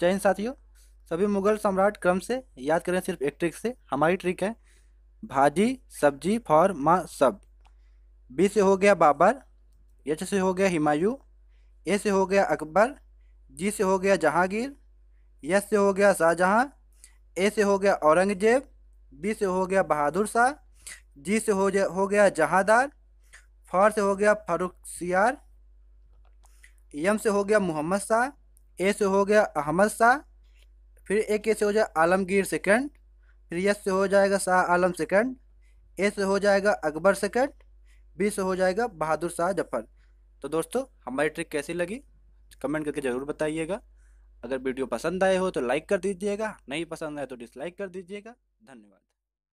जय हिंद साथियों सभी मुगल सम्राट क्रम से याद करें सिर्फ एक ट्रिक से हमारी ट्रिक है भाजी सब्जी फॉर माँ सब बी से हो गया बाबर एच से हो गया हिमायू ए से हो गया अकबर जी से हो गया जहांगीर यस से हो गया शाहजहाँ ए से हो गया औरंगजेब बी से हो गया बहादुर शाह जी से हो हो गया जहादार फॉर से हो गया फारूक सियार यम से हो गया मोहम्मद शाह ए से हो गया अहमद शाह फिर एक ए से हो जाएगा आलमगीर सेकंड फिर यस से हो जाएगा शाह आलम सेकंड ए से हो जाएगा अकबर सेकंड बी से हो जाएगा बहादुर शाह जफर तो दोस्तों हमारी ट्रिक कैसी लगी कमेंट करके ज़रूर बताइएगा अगर वीडियो पसंद आए हो तो लाइक कर दीजिएगा नहीं पसंद आए तो डिसलाइक कर दीजिएगा धन्यवाद